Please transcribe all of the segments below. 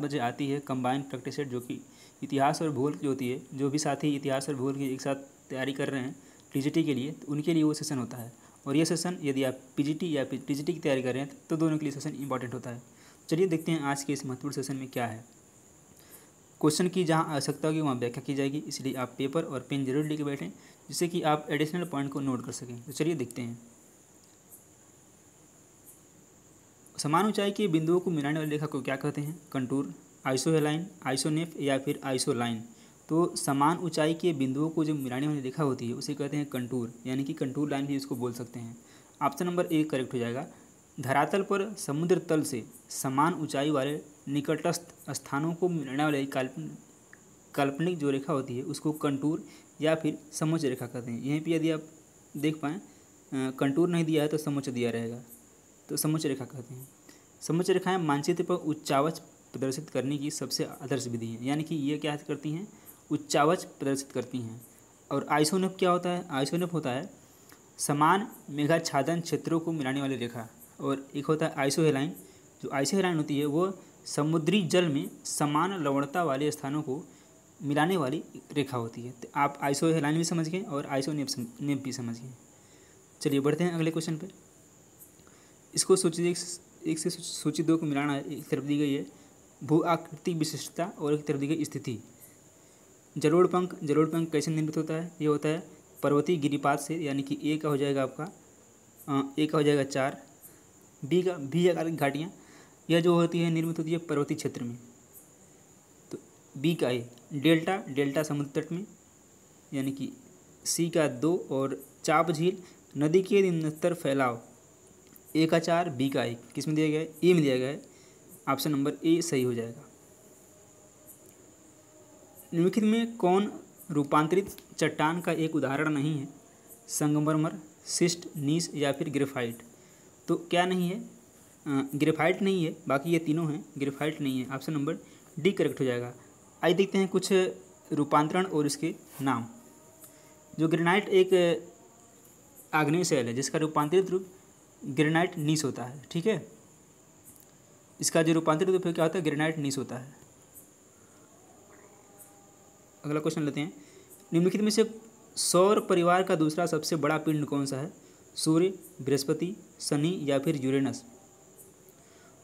बजे आती है कंबाइंड प्रैक्टिस सेट जो कि इतिहास और भूगोल की होती है जो भी साथी इतिहास और भूगोल की एक साथ तैयारी कर रहे हैं टीजीटी के लिए तो उनके लिए वो सेशन होता है और ये सेशन यदि आप पीजीटी या पी की तैयारी कर रहे हैं तो दोनों के लिए सेशन इंपॉर्टेंट होता है चलिए देखते हैं आज के इस महत्वपूर्ण सेशन में क्या है क्वेश्चन की जहाँ आवश्यकता होगी वहाँ व्याख्या की जाएगी इसलिए आप पेपर और पेन जरूर लेके बैठें जिससे कि आप एडिशनल पॉइंट को नोट कर सकें तो चलिए देखते हैं समान ऊंचाई के बिंदुओं को मिलाने वाली रेखा को क्या कहते हैं कंटूर आइसो आइसोहेलाइन आइसोनेफ या फिर आइसो लाइन तो समान ऊंचाई के बिंदुओं को जो मिलाने वाली रेखा होती है उसे कहते हैं कंटूर यानी कि कंटूर लाइन भी इसको बोल सकते हैं ऑप्शन नंबर एक करेक्ट हो जाएगा धरातल पर समुद्र तल से समान ऊंचाई वाले निकटस्थ स्थानों को मिलाने वाली काल्पनिक जो रेखा होती है उसको कंटूर या फिर समुच रेखा कहते हैं यहीं पर यदि आप देख पाएँ कंटूर नहीं दिया है तो समुच दिया रहेगा तो समुच्च रेखा कहते हैं समुच्च रेखाएँ मानचित्र पर उच्चावच प्रदर्शित करने की सबसे आदर्श विधि है यानी कि ये क्या करती हैं उच्चावच प्रदर्शित करती हैं और आइसोनप क्या होता है आइसोनप होता है समान मेघा छादन क्षेत्रों को मिलाने वाली रेखा और एक होता है आइसोहेलाइन जो आइसोहेलाइन होती है वो समुद्री जल में समान लवणता वाले स्थानों को मिलाने वाली रेखा होती है तो आप आइसोहेलाइन भी समझ गए और आइसोनेप नेप भी समझ गए चलिए बढ़ते हैं अगले क्वेश्चन पर इसको सूची एक, एक से सूची दो को मिलाना एक तरफ दी गई है भू आकृतिक विशिष्टता और एक तरफ दी गई स्थिति जरोड़ पंख जरोड़ पंख कैसे निर्मित होता है ये होता है पर्वतीय गिरिपात से यानी कि ए का हो जाएगा आपका ए का हो जाएगा चार बी का बी आकार की घाटियाँ यह जो होती है निर्मित होती है पर्वतीय क्षेत्र में तो बी का ए डेल्टा डेल्टा समुद्र तट में यानी कि सी का दो और चाप झील नदी के निम्नतर फैलाव ए का चार बी का एक किस में दिया गया है ए में दिया गया है ऑप्शन नंबर ए सही हो जाएगा निम्नलिखित में कौन रूपांतरित चट्टान का एक उदाहरण नहीं है संगमरमर सिस्ट नीस या फिर ग्रेफाइट तो क्या नहीं है ग्रेफाइट नहीं है बाकी ये तीनों हैं ग्रेफाइट नहीं है ऑप्शन नंबर डी करेक्ट हो जाएगा आइए देखते हैं कुछ रूपांतरण और इसके नाम जो ग्रेनाइट एक आग्नेय शैल है जिसका रूपांतरित रूप ग्रेनाइट नीस होता है ठीक है इसका जो रूपांतरित उपयोग क्या होता है ग्रेनाइट नीस होता है अगला क्वेश्चन लेते हैं निम्नलिखित में से सौर परिवार का दूसरा सबसे बड़ा पिंड कौन सा है सूर्य बृहस्पति शनि या फिर यूरेनस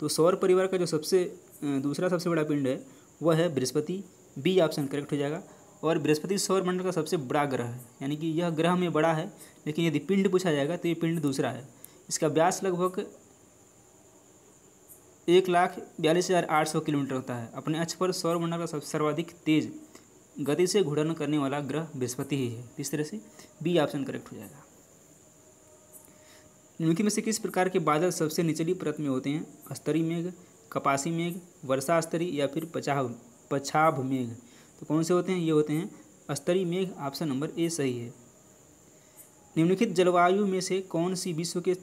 तो सौर परिवार का जो सबसे दूसरा सबसे बड़ा पिंड है वह है बृहस्पति बी ऑप्शन करेक्ट हो जाएगा और बृहस्पति सौर मंडल का सबसे बड़ा ग्रह है यानी कि यह ग्रह में बड़ा है लेकिन यदि पिंड पूछा जाएगा तो ये पिंड दूसरा है इसका ब्यास लगभग एक लाख बयालीस हज़ार आठ सौ किलोमीटर होता है अपने अक्ष पर सौरमंडल का सर्वाधिक तेज गति से घूर्णन करने वाला ग्रह बृहस्पति ही है इस तरह से बी ऑप्शन करेक्ट हो जाएगा निम्नलिखित में से किस प्रकार के बादल सबसे निचली परत में होते हैं स्तरी मेघ कपासी मेघ वर्षा स्तरी या फिर पचाभ पछाभ मेघ तो कौन से होते हैं ये होते हैं स्तरी मेघ ऑप्शन नंबर ए सही है निम्नलिखित जलवायु में से कौन सी विश्व के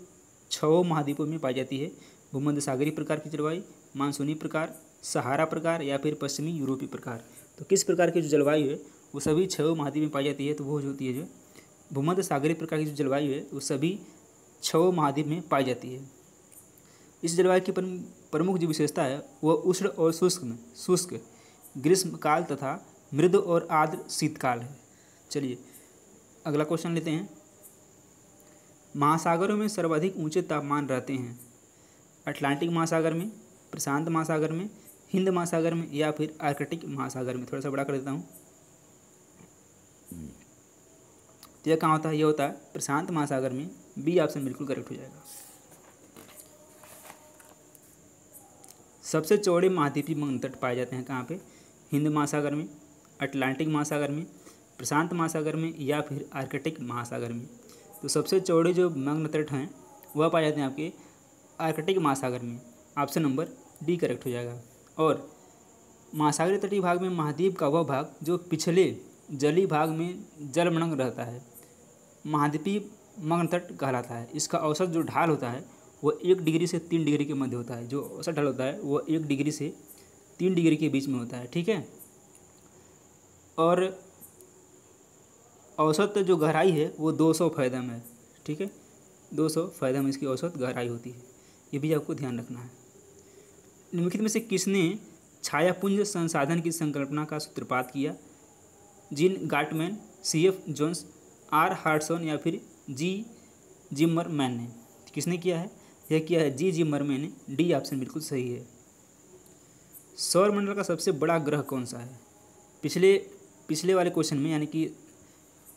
छवों महाद्वीपों में पाई जाती है भूमध्य सागरी प्रकार की जलवायु मानसूनी प्रकार सहारा प्रकार या फिर पश्चिमी यूरोपीय प्रकार तो किस प्रकार की जो जलवायु है वो सभी छवों महाद्वीप में पाई जाती है तो वो जो होती है जो भूमध्य सागरी प्रकार की जो जलवायु है वो सभी छओ महाद्वीप में पाई जाती है इस जलवायु की प्रमुख जो विशेषता है वह उष्ण और शुष्क में शुष्क ग्रीष्मकाल तथा मृद और आर्द्र शीतकाल है चलिए अगला क्वेश्चन लेते हैं महासागरों में सर्वाधिक ऊंचे तापमान रहते हैं अटलांटिक महासागर में प्रशांत महासागर में हिंद महासागर में या फिर आर्कटिक महासागर में थोड़ा सा बड़ा कर देता हूँ तो यह कहाँ होता है यह होता है प्रशांत महासागर में बी ऑप्शन बिल्कुल करेक्ट हो जाएगा सबसे चौड़े महाद्वीपीय मंग तट पाए जाते हैं कहाँ पे हिंद महासागर में अटलांटिक महासागर में प्रशांत महासागर में या फिर आर्कटिक महासागर में तो सबसे चौड़े जो मग्न तट हैं वह पाए जाते हैं आपके आर्कटिक महासागर में ऑप्शन नंबर डी करेक्ट हो जाएगा और महासागर तटीय भाग में महाद्वीप का वह भाग जो पिछले जली भाग में जलमग्न रहता है महाद्वीपीय मग्न तट कहलाता है इसका औसत जो ढाल होता है वह एक डिग्री से तीन डिग्री के मध्य होता है जो औसत ढाल होता है वह एक डिग्री से तीन डिग्री के बीच में होता है ठीक है और औसत जो गहराई है वो 200 फैदम है ठीक है 200 में इसकी औसत गहराई होती है ये भी आपको ध्यान रखना है निम्नलिखित में से किसने छायापुंज संसाधन की संकल्पना का सूत्रपात किया जिन Gottmann C F Jones R Hartshorne या फिर जी जिमर मैन ने किसने किया है यह किया है जी मैन ने डी ऑप्शन बिल्कुल सही है सौरमंडल का सबसे बड़ा ग्रह कौन सा है पिछले पिछले वाले क्वेश्चन में यानी कि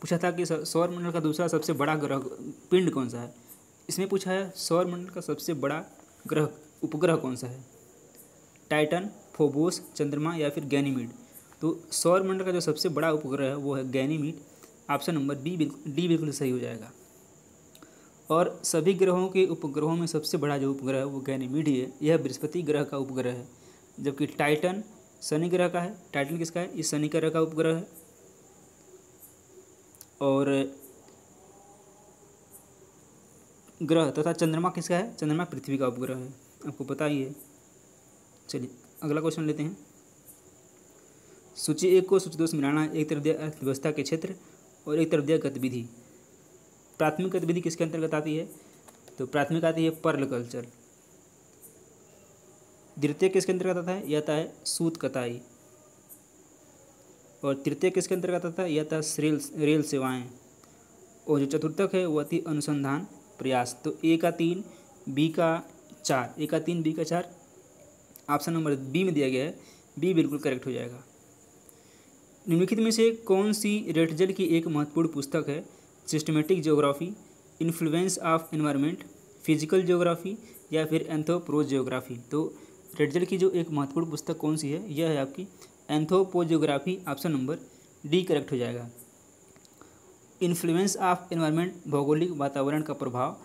पूछा था कि सौर मंडल का दूसरा सबसे बड़ा ग्रह पिंड कौन सा है इसमें पूछा है सौर मंडल का सबसे बड़ा ग्रह उपग्रह कौन सा है टाइटन फोबोस चंद्रमा या फिर गैनीमीड तो सौर मंडल का जो सबसे बड़ा उपग्रह है वो है गैनीमीड ऑप्शन नंबर बी बिल्कुल डी बिल्कुल सही हो जाएगा और सभी ग्रहों के उपग्रहों में सबसे बड़ा जो उपग्रह है वो गैनीमीड ही है यह बृहस्पति ग्रह का उपग्रह है जबकि टाइटन शनि ग्रह का है टाइटन किसका है ये शनि ग्रह का उपग्रह है और ग्रह तथा चंद्रमा किसका है चंद्रमा पृथ्वी का उपग्रह है आपको पता ही है चलिए अगला क्वेश्चन लेते हैं सूची एक को सूची दोष मिलाना एक तरफ दिया अर्थव्यवस्था के क्षेत्र और एक तरफ दिया गतिविधि प्राथमिक गतिविधि किसके अंतर्गत आती है तो प्राथमिक आती है पर्ल कल्चर द्वितीय किसके अंतर्गत आता है यह आता है सूत कताई और तृतीय किसके अंतर्गत आता था यह था रेल रेल सेवाएँ और जो चतुर्थक है वह थी अनुसंधान प्रयास तो ए का तीन बी का चार ए का तीन बी का चार ऑप्शन नंबर बी में दिया गया है बी बिल्कुल करेक्ट हो जाएगा निम्नलिखित में से कौन सी रेटजल की एक महत्वपूर्ण पुस्तक है systematic geography influence of environment physical geography या फिर एंथोप्रो जियोग्राफी तो रेटजल की जो एक महत्वपूर्ण पुस्तक कौन सी है यह है आपकी anthropogeography option number D correct हो जाएगा इन्फ्लुएंस ऑफ एनवायरनमेंट भौगोलिक वातावरण का प्रभाव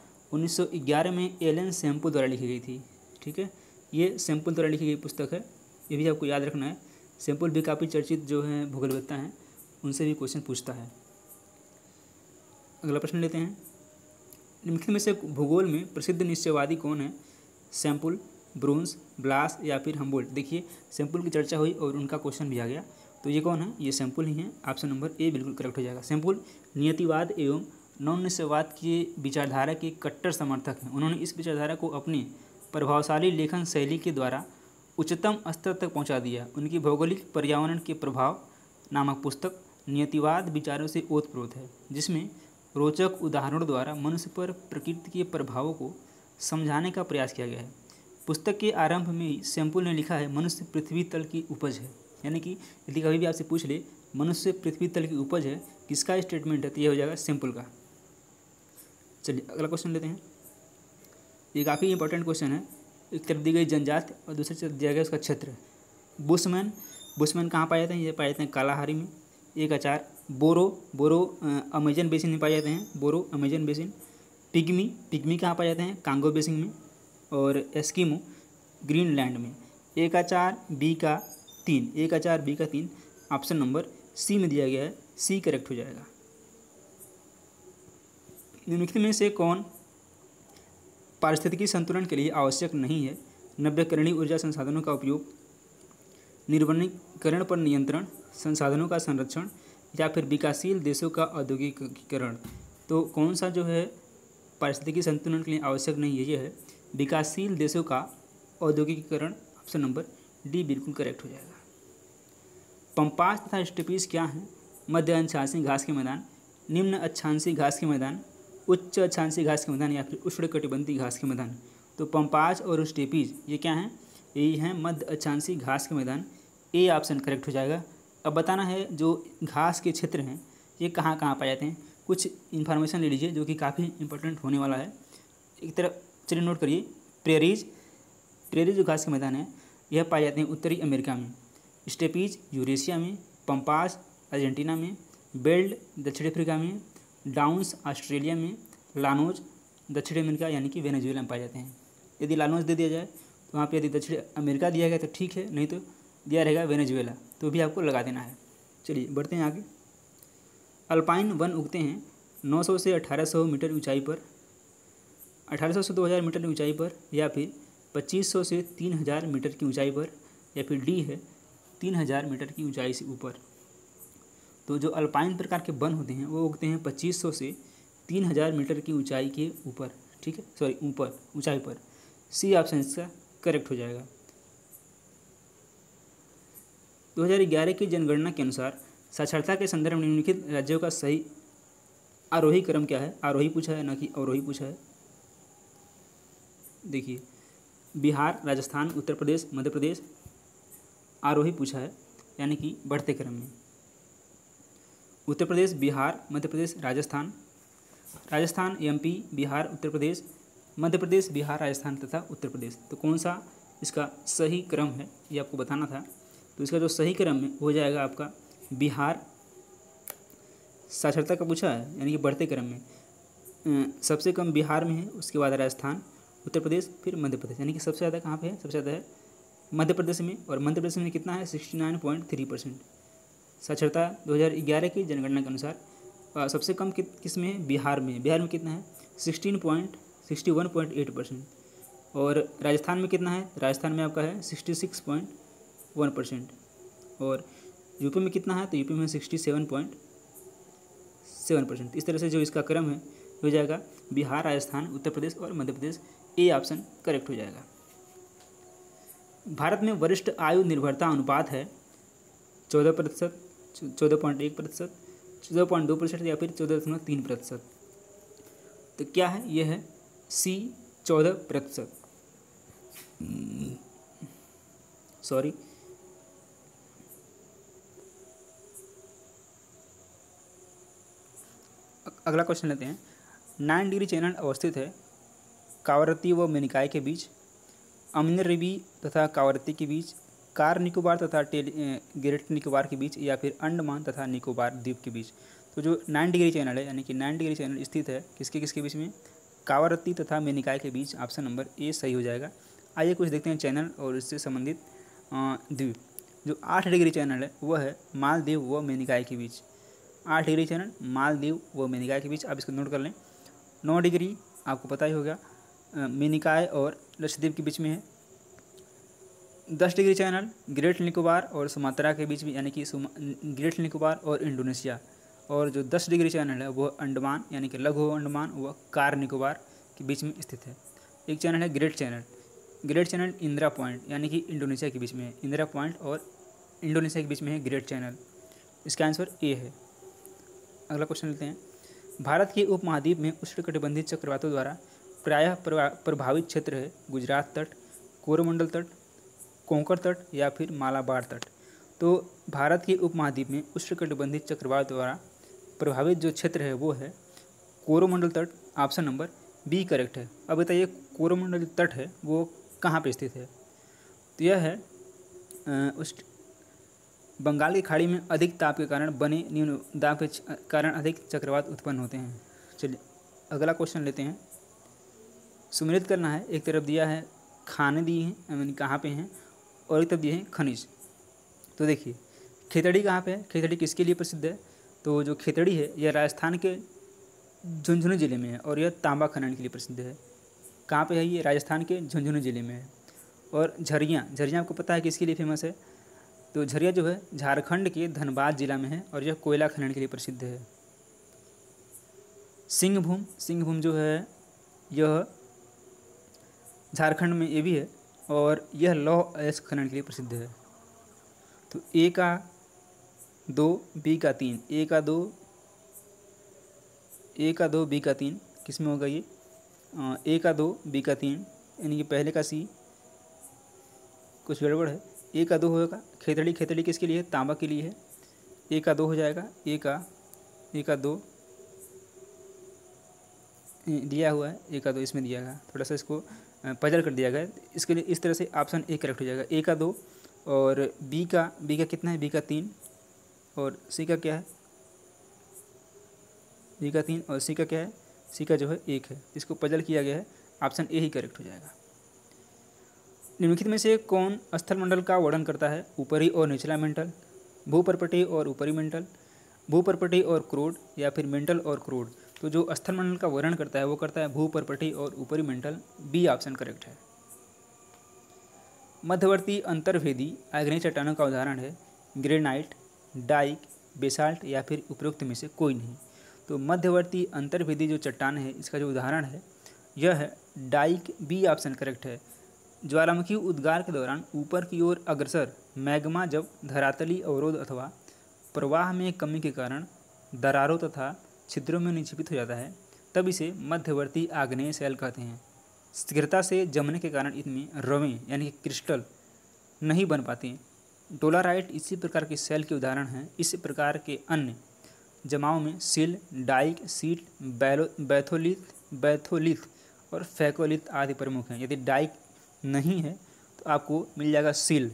1911 में एलन सैम्पो द्वारा लिखी गई थी ठीक है ये सैम्पल द्वारा लिखी गई पुस्तक है ये भी आपको याद रखना है सैम्पुल भी काफ़ी चर्चित जो है भूगोलवत्ता हैं उनसे भी क्वेश्चन पूछता है अगला प्रश्न लेते हैं निम्नलिखित में से भूगोल में प्रसिद्ध निश्चयवादी कौन है सैम्पुल ब्रोंस ब्लास या फिर हम्बोल्ट देखिए सैंपल की चर्चा हुई और उनका क्वेश्चन भी आ गया तो ये कौन है ये सैंपल ही है ऑप्शन नंबर ए बिल्कुल करेक्ट हो जाएगा सैंपल नियतिवाद एवं नौनिस्यवाद की विचारधारा के कट्टर समर्थक हैं उन्होंने इस विचारधारा को अपनी प्रभावशाली लेखन शैली के द्वारा उच्चतम स्तर तक पहुँचा दिया उनकी भौगोलिक पर्यावरण के प्रभाव नामक पुस्तक नियतिवाद विचारों से ओतप्रोत है जिसमें रोचक उदाहरणों द्वारा मनुष्य पर प्रकृति के प्रभावों को समझाने का प्रयास किया गया है पुस्तक के आरंभ में सैम्पुल ने लिखा है मनुष्य पृथ्वी तल की उपज है यानी कि यदि कभी भी आपसे पूछ ले मनुष्य पृथ्वी तल की उपज है किसका स्टेटमेंट है तो यह हो जाएगा सैम्पुल का चलिए अगला क्वेश्चन लेते हैं ये काफ़ी इंपॉर्टेंट क्वेश्चन है एक तरफ दी गई जनजाति और दूसरी तरफ दिया गया उसका क्षेत्र बुशमैन बुशमैन कहाँ पाए जाते हैं ये पाए जाते हैं कालाहारी में एक अचार बोरो बोरो अमेजन बेसिन में पाए जाते हैं Bororo Amazon basin pygmy pygmy कहाँ पाए जाते हैं कांगो बेसिन में और एस्किमो ग्रीनलैंड में ए का चार बी का तीन ए का चार बी का तीन ऑप्शन नंबर सी में दिया गया है सी करेक्ट हो जाएगा निम्नलिखित में से कौन पारिस्थितिकी संतुलन के लिए आवश्यक नहीं है नव्यकरणीय ऊर्जा संसाधनों का उपयोग निर्वनीकरण पर नियंत्रण संसाधनों का संरक्षण या फिर विकासशील देशों का औद्योगिकीकरण तो कौन सा जो है पारिस्थितिकी संतुलन के लिए आवश्यक नहीं है यह है विकासशील देशों का औद्योगिकीकरण ऑप्शन नंबर डी बिल्कुल करेक्ट हो जाएगा पंपास तथा स्टेपीज क्या हैं मध्य अंशांशी घास के मैदान निम्न अच्छांशी घास के मैदान उच्च अच्छांशी घास के मैदान या फिर उष्ण कटिबंधी घास के मैदान तो पंपास और स्टेपीज ये क्या हैं यही हैं मध्य अच्छांशी घास के मैदान ए ऑप्शन करेक्ट हो जाएगा अब बताना है जो घास के क्षेत्र हैं ये कहाँ कहाँ पाए जाते हैं कुछ इन्फॉर्मेशन ले लीजिए जो कि काफ़ी इंपॉर्टेंट होने वाला है एक तरफ चलिए नोट करिए प्रेरीज प्रेरीज जो घास के मैदान है यह पाए जाते हैं उत्तरी अमेरिका में स्टेपीज यूरेशिया में पंपास अर्जेंटीना में बेल्ड दक्षिण अफ्रीका में डाउंस ऑस्ट्रेलिया में लानोज दक्षिण अमेरिका यानी कि वेनेजुएला में पाए जाते हैं यदि लानोज दे दिया जाए तो वहाँ पर यदि दक्षिण अमेरिका दिया गया तो ठीक है नहीं तो दिया रहेगा वेनेजुएला तो भी आपको लगा देना है चलिए बढ़ते हैं आगे अल्पाइन वन उगते हैं 900 से 1800 मीटर ऊंचाई पर अठारह से 2000 मीटर की ऊंचाई पर या फिर 2500 से 3000 मीटर की ऊंचाई पर या फिर डी है 3000 मीटर की ऊंचाई से ऊपर तो जो अल्पाइन प्रकार के वन होते हैं वो उगते हैं 2500 से 3000 मीटर की ऊंचाई के ऊपर ठीक है सॉरी ऊपर ऊंचाई पर सी ऑप्शन इसका करेक्ट हो जाएगा 2011 की जनगणना के अनुसार साक्षरता के संदर्भ में निम्नलिखित राज्यों का सही आरोही क्रम क्या है आरोही पूछा है ना कि अवरोही पूछा है देखिए बिहार राजस्थान उत्तर प्रदेश मध्य प्रदेश आरोही पूछा है यानी कि बढ़ते क्रम में उत्तर प्रदेश बिहार मध्य प्रदेश राजस्थान राजस्थान एमपी बिहार उत्तर प्रदेश मध्य प्रदेश बिहार राजस्थान तथा उत्तर प्रदेश तो कौन सा इसका सही क्रम है ये आपको बताना था तो इसका जो सही क्रम है हो जाएगा आपका बिहार साक्षरता का पूछा है यानी कि बढ़ते क्रम में सबसे कम बिहार में है उसके बाद राजस्थान उत्तर प्रदेश फिर मध्य प्रदेश यानी कि सबसे ज़्यादा कहाँ पे है सबसे ज़्यादा है मध्य प्रदेश में और मध्य प्रदेश में कितना है sixty nine point three percent साक्षरता दो हज़ार ग्यारह की जनगणना के अनुसार सबसे कम कि, किस में है बिहार में बिहार में कितना है sixteen point sixty one point eight percent और राजस्थान में कितना है राजस्थान में आपका है sixty six point one percent और यूपी में कितना है तो यूपी में sixty seven point seven percent इस तरह से जो इसका क्रम है हो जाएगा बिहार राजस्थान उत्तर प्रदेश और मध्य प्रदेश ए ऑप्शन करेक्ट हो जाएगा भारत में वरिष्ठ आयु निर्भरता अनुपात है चौदह प्रतिशत चौदह पॉइंट एक प्रतिशत चौदह पॉइंट दो प्रतिशत या फिर चौदह दशमलव तीन प्रतिशत तो क्या है यह है सी चौदह प्रतिशत सॉरी अगला क्वेश्चन लेते हैं नाइन डिग्री चैनल अवस्थित है कावरती व मेनिकाय के बीच अमिन रिबी तथा कावरती के बीच कार निकोबार तथा टेल ग्रेट निकोबार के बीच या फिर अंडमान तथा निकोबार द्वीप के बीच तो जो नाइन डिग्री चैनल है यानी कि नाइन डिग्री चैनल स्थित है किसके किसके बीच में कावरती तथा मेनिकाय के बीच ऑप्शन नंबर ए सही हो जाएगा आइए कुछ देखते हैं चैनल और इससे संबंधित द्वीप जो आठ डिग्री चैनल है वह है मालदीव व मेनिकाय के बीच आठ डिग्री चैनल मालदीव व मेनिकाय के बीच आप इसको नोट कर लें नौ डिग्री आपको पता ही होगा मिनिकाय और लक्षद्वीप के बीच में है दस डिग्री चैनल ग्रेट निकोबार और सुमात्रा के बीच में यानी कि ग्रेट निकोबार और इंडोनेशिया और जो दस डिग्री चैनल है वो अंडमान यानी कि लघु अंडमान व कार निकोबार के बीच में स्थित है एक चैनल है great channel great channel Indira Point यानी कि इंडोनेशिया के बीच में है इंदिरा पॉइंट और इंडोनेशिया के बीच में है ग्रेट चैनल इसका आंसर ए है अगला क्वेश्चन लेते हैं भारत के उपमहाद्वीप में उष्णकटिबंधीय चक्रवातों द्वारा प्रायः प्रभावित क्षेत्र है गुजरात तट कोरमंडल तट कोंकर तट या फिर मालाबार तट तो भारत के उपमहाद्वीप में उष्णकटिबंधित चक्रवात द्वारा प्रभावित जो क्षेत्र है वो है कोरोमंडल तट ऑप्शन नंबर बी करेक्ट है अब बताइए कोरोमंडल तट है वो कहाँ पर स्थित है तो यह है उस बंगाल की खाड़ी में अधिक ताप के कारण बने न्यून दाब के कारण अधिक चक्रवात उत्पन्न होते हैं चलिए अगला क्वेश्चन लेते हैं सुमिलित करना है एक तरफ दिया है खाने दिए हैं आई मीन कहाँ पे हैं और एक तरफ दिए हैं खनिज तो देखिए खेतड़ी कहाँ पे है खेतड़ी किसके लिए प्रसिद्ध है तो जो खेतड़ी है यह राजस्थान के झुंझुनू ज़िले में है और यह तांबा खनन के लिए प्रसिद्ध है कहाँ पे है ये राजस्थान के झुंझुनू ज़िले में है और झरिया झरिया आपको पता है किसके लिए फेमस है तो झरिया जो है झारखंड के धनबाद जिला में है और यह कोयला खनन के लिए प्रसिद्ध है सिंहभूम सिंहभूम जो है यह झारखंड में ये भी है और यह लौह अयस्क खनन के लिए प्रसिद्ध है तो ए का दो बी का तीन ए का दो ए का दो बी का तीन किस में होगा ये ए का दो बी का तीन यानी कि पहले का सी कुछ गड़बड़ है ए का दो होगा खेतड़ी खेतड़ी किसके लिए है तांबा के लिए है ए का दो हो जाएगा ए का ए का दो दिया हुआ है ए का दो इसमें दिया गया थोड़ा सा इसको पजल कर दिया गया इसके लिए इस तरह से ऑप्शन ए करेक्ट हो जाएगा ए का दो और बी का बी का कितना है बी का तीन और सी का क्या है बी का तीन और सी का क्या है सी का जो है एक है इसको पजल किया गया है ऑप्शन ए ही करेक्ट हो जाएगा निम्नलिखित में से कौन स्थल मंडल का वर्णन करता है ऊपरी और निचला मेंटल भूपरपटी और ऊपरी मेंटल भूपरपटी और क्रोड या फिर मेंटल और क्रोड तो जो स्थल मंडल का वर्णन करता है वो करता है भूपरपटी और ऊपरी मंडल बी ऑप्शन करेक्ट है मध्यवर्ती अंतर्भेदी आग्नेय चट्टानों का उदाहरण है ग्रेनाइट डाइक बेसाल्ट या फिर उपरोक्त में से कोई नहीं तो मध्यवर्ती अंतर्भेदी जो चट्टान है इसका जो उदाहरण है यह है डाइक बी ऑप्शन करेक्ट है ज्वालामुखी उद्गार के दौरान ऊपर की ओर अग्रसर मैग्मा जब धरातली अवरोध अथवा प्रवाह में कमी के कारण दरारों तथा छिद्रों में निक्षिपित हो जाता है तब इसे मध्यवर्ती आग्नेय सेल कहते हैं स्थिरता से जमने के कारण इनमें रवें यानी कि क्रिस्टल नहीं बन पाते डोलाराइट इसी प्रकार के सेल के उदाहरण हैं इस प्रकार के अन्य जमाओं में सिल डाइक सीट बैलो बैथोलिथ बैथोलिथ और फैकोलिथ आदि प्रमुख हैं यदि डाइक नहीं है तो आपको मिल जाएगा सिल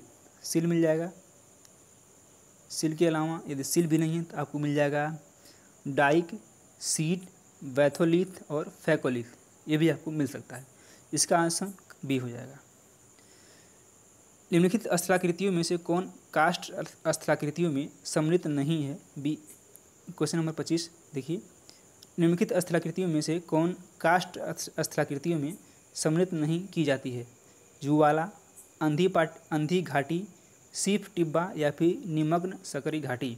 सिल मिल जाएगा सिल के अलावा यदि सिल भी नहीं है तो आपको मिल जाएगा डाइक सीड वैथोलिथ और फैकोलिथ ये भी आपको मिल सकता है इसका आंसर बी हो जाएगा निम्नलिखित स्थलाकृतियों में से कौन कास्ट स्थलाकृतियों में सम्मिलित नहीं है बी क्वेश्चन नंबर पच्चीस देखिए निम्नलिखित स्थलाकृतियों में से कौन कास्ट स्थलाकृतियों में सम्मिलित नहीं की जाती है जुवाला अंधी पाट अंधी घाटी सीफ टिब्बा या फिर निमग्न सकरी घाटी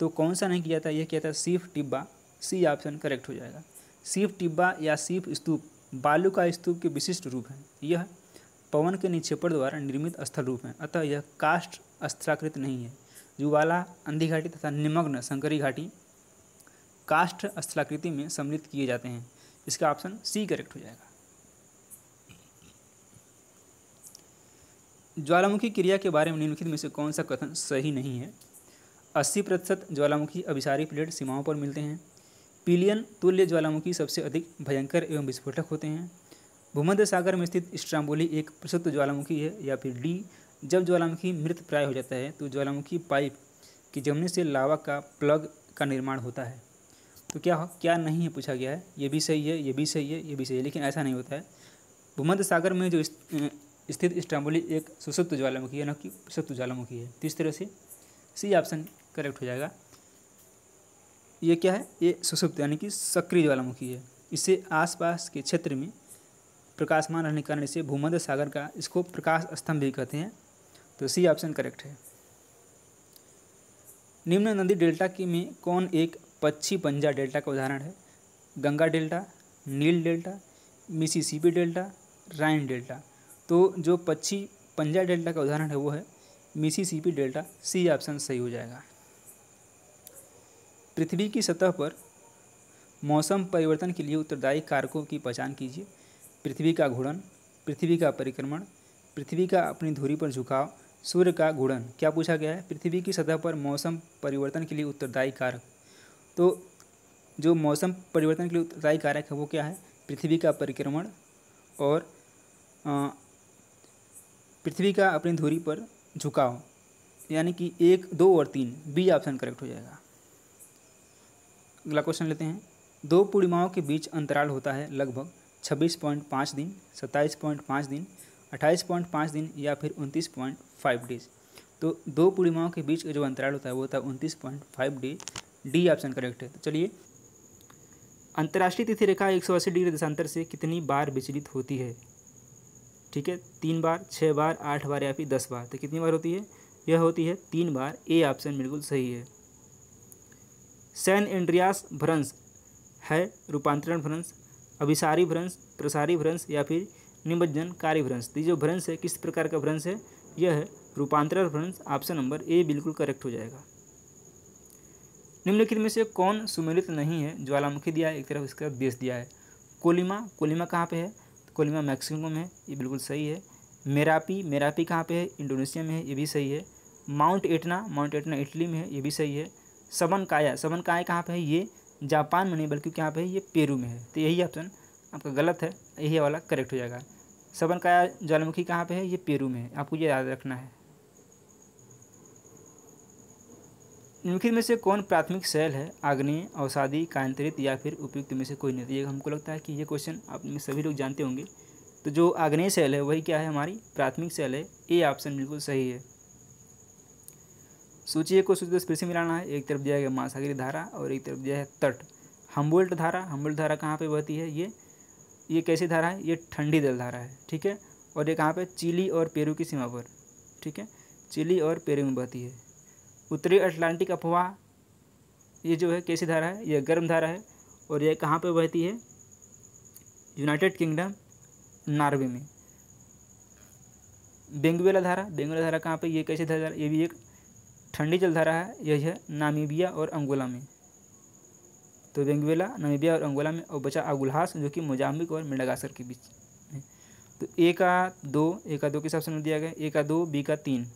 तो कौन सा नहीं किया जाता यह किया था सीफ टिब्बा सी ऑप्शन करेक्ट हो जाएगा सीप टिब्बा या सीप स्तूप बालू का स्तूप के विशिष्ट रूप है यह पवन के निक्षेपण द्वारा निर्मित स्थल रूप है अतः यह कास्ट स्थलाकृत नहीं है जुवाला अंधी घाटी तथा निमग्न शंकरी घाटी काष्ठ स्थलाकृति में सम्मिलित किए जाते हैं इसका ऑप्शन सी करेक्ट हो जाएगा ज्वालामुखी क्रिया के बारे में निम्नलिखित में से कौन सा कथन सही नहीं है अस्सी प्रतिशत ज्वालामुखी अभिसारी प्लेट सीमाओं पर मिलते हैं पीलियन तुल्य ज्वालामुखी सबसे अधिक भयंकर एवं विस्फोटक होते हैं भूमध्य सागर में स्थित स्ट्राम्बोली एक प्रसिद्ध ज्वालामुखी है या फिर डी जब ज्वालामुखी मृत प्राय हो जाता है तो ज्वालामुखी पाइप की जमने से लावा का प्लग का निर्माण होता है तो क्या क्या नहीं है पूछा गया है ये भी सही है ये भी सही है ये भी सही है लेकिन ऐसा नहीं होता है भूमध्य सागर में जो स्थित स्ट्राम्बोली एक सुसुप्त ज्वालामुखी है ना कि सुसुप्त ज्वालामुखी है तो इस तरह से सी ऑप्शन करेक्ट हो जाएगा ये क्या है ये सुसुप्त यानी कि सक्रिय ज्वालामुखी है इसे आसपास के क्षेत्र में प्रकाशमान रहने के कारण इसे भूमध्य सागर का इसको प्रकाश स्तंभ भी कहते हैं तो सी ऑप्शन करेक्ट है निम्न नदी डेल्टा के में कौन एक पक्षी पंजा डेल्टा का उदाहरण है गंगा डेल्टा नील delta Mississippi delta Rhine delta तो जो पच्छी पंजा डेल्टा का उदाहरण है वो है मिसिसिपी डेल्टा सी ऑप्शन सही हो जाएगा पृथ्वी की सतह पर मौसम परिवर्तन के लिए उत्तरदायी कारकों की पहचान कीजिए पृथ्वी का घूर्णन पृथ्वी का परिक्रमण पृथ्वी का अपनी धुरी पर झुकाव सूर्य का घूर्णन क्या पूछा गया है पृथ्वी की सतह पर मौसम परिवर्तन के लिए उत्तरदायी कारक तो जो मौसम परिवर्तन के लिए उत्तरदायी कारक है वो क्या है पृथ्वी का परिक्रमण और पृथ्वी का अपनी धुरी पर झुकाव यानी कि एक दो और तीन बी ऑप्शन करेक्ट हो जाएगा अगला क्वेश्चन लेते हैं दो पूर्णिमाओं के बीच अंतराल होता है लगभग छब्बीस पॉइंट पाँच दिन सत्ताईस पॉइंट पाँच दिन अट्ठाईस पॉइंट पाँच दिन या फिर उनतीस पॉइंट फाइव डेज तो दो पूर्णिमाओं के बीच जो अंतराल होता है वो होता है उनतीस पॉइंट फाइव डे डी ऑप्शन करेक्ट है तो चलिए अंतर्राष्ट्रीय तिथि रेखा एक सौ अस्सी डिग्री देशांतर से कितनी बार विचलित होती है ठीक है तीन बार छः बार आठ बार या फिर दस बार तो कितनी बार होती है यह होती है तीन बार ए ऑप्शन बिल्कुल सही है सैन एंड्रियास भ्रंश है रूपांतरण भ्रंश अभिसारी भ्रंश प्रसारी भ्रंश या फिर निमज्जनकारी भ्रंश तो ये जो भ्रंश है किस प्रकार का भ्रंश है यह है रूपांतरण भ्रंश ऑप्शन नंबर ए बिल्कुल करेक्ट हो जाएगा निम्नलिखित में से कौन सुमेलित नहीं है ज्वालामुखी दिया है एक तरफ इसका देश दिया है कोलिमा कोलिमा कहाँ पे है तो कोलिमा मैक्सिको में है ये बिल्कुल सही है मेरापी मेरापी कहाँ पे है इंडोनेशिया में है ये भी सही है mount Etna mount Etna Italy में है ये भी सही है सबन काया सबन काया कहाँ पर है ये जापान में नहीं बल्कि कहाँ पर है ये पेरू में है तो यही ऑप्शन आपका गलत है यही वाला करेक्ट हो जाएगा सबन काया ज्वालामुखी कहाँ पर है ये पेरू में है आपको ये याद रखना है निम्नलिखित में से कौन प्राथमिक शैल है आग्नेय अवसादी कांतरित या फिर उपयुक्त में से कोई नहीं तो ये हमको लगता है कि ये क्वेश्चन आप में सभी लोग जानते होंगे तो जो आग्नेय शैल है वही क्या है हमारी प्राथमिक शैल है ए ऑप्शन बिल्कुल सही है सूची एक को सूची दस फिर से मिलाना है एक तरफ दिया गया महासागरी धारा और एक तरफ दिया है तट हम्बोल्ट धारा हम्बोल्ट धारा कहाँ पे बहती है ये ये कैसी धारा है ये ठंडी दल धारा है ठीक है और ये कहाँ पे चिली और पेरू की सीमा पर ठीक है चिली और पेरू में बहती है उत्तरी अटलांटिक अफवाह ये जो है कैसी धारा है यह गर्म धारा है और यह कहाँ पर बहती है यूनाइटेड किंगडम नार्वे में बेंगुएला धारा बेंगुएला धारा कहाँ पे ये कैसी धारा ये भी एक ठंडी जलधारा है यही है नामीबिया और अंगोला में तो वेंगवेला नामीबिया और अंगोला में और बचा अगुलहास जो कि मोजाम्बिक और मेडागासर के बीच है तो ए का दो ए का दो के हिसाब से दिया गया ए का दो बी का तीन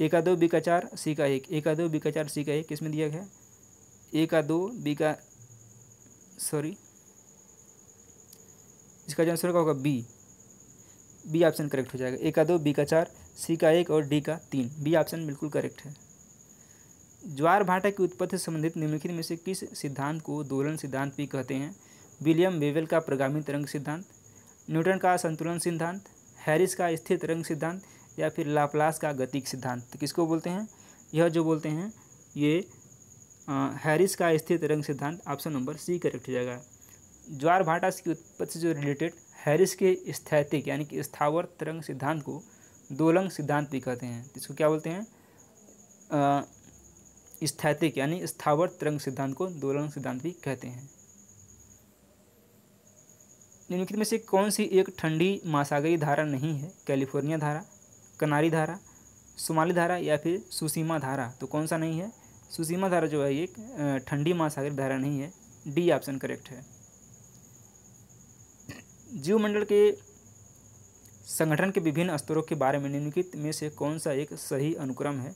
ए का दो बी का चार सी का एक ए का दो बी का चार सी का एक में दिया गया ए का दो बी का सॉरी इसका जो आंसर होगा बी बी ऑप्शन करेक्ट हो जाएगा ए का दो बी का चार सी का एक और डी का तीन बी ऑप्शन बिल्कुल करेक्ट है ज्वार भाटा की उत्पत्ति संबंधित निम्नलिखित में से किस सिद्धांत को दोलन सिद्धांत भी कहते हैं विलियम वेवेल का प्रगामी तरंग सिद्धांत न्यूटन का संतुलन सिद्धांत हैरिस का स्थिर तरंग सिद्धांत या फिर लाप्लास का गतिक सिद्धांत तो किसको बोलते हैं यह जो बोलते हैं ये हैरिस का स्थिर तरंग सिद्धांत ऑप्शन नंबर सी करेक्ट हो जाएगा ज्वार भाटा की उत्पत्ति से जो रिलेटेड हैरिस के स्थैतिक यानी कि स्थावर तरंग सिद्धांत को दोलंग सिद्धांत भी कहते हैं इसको क्या बोलते हैं स्थैतिक यानी स्थावर तरंग सिद्धांत को दोलंग सिद्धांत भी कहते हैं निम्नलिखित में से कौन सी एक ठंडी मासागरी धारा नहीं है कैलिफोर्निया धारा कनारी धारा सोमाली धारा या फिर सुसीमा धारा तो कौन सा नहीं है सुसीमा धारा जो है ये ठंडी महासागरी धारा नहीं है डी ऑप्शन करेक्ट है जीवमंडल के संगठन के विभिन्न स्तरों के बारे में निम्नलिखित में से कौन सा एक सही अनुक्रम है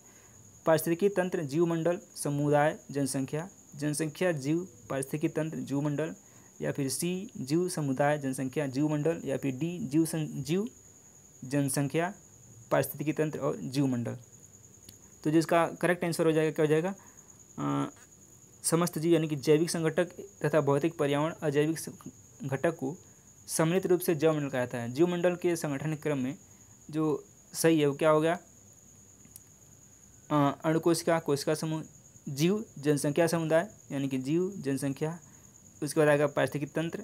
पारिस्थितिकी तंत्र जीवमंडल समुदाय जनसंख्या जनसंख्या जीव पारिस्थितिकी तंत्र जीवमंडल या फिर सी जीव समुदाय जनसंख्या जीवमंडल या फिर डी जीव सं, जीव जनसंख्या पारिस्थितिकी तंत्र और जीवमंडल तो जिसका करेक्ट आंसर हो जाएगा क्या हो जाएगा समस्त जीव यानी कि जैविक संगठक तथा भौतिक पर्यावरण अजैविक घटक को सम्मिलित रूप से जवमंडल कहता है जीव मंडल के संगठन क्रम में जो सही है वो क्या हो गया अणुकोशिका कोशिका समूह जीव जनसंख्या समुदाय यानी कि जीव जनसंख्या उसके बाद आएगा पारिस्थितिकी तंत्र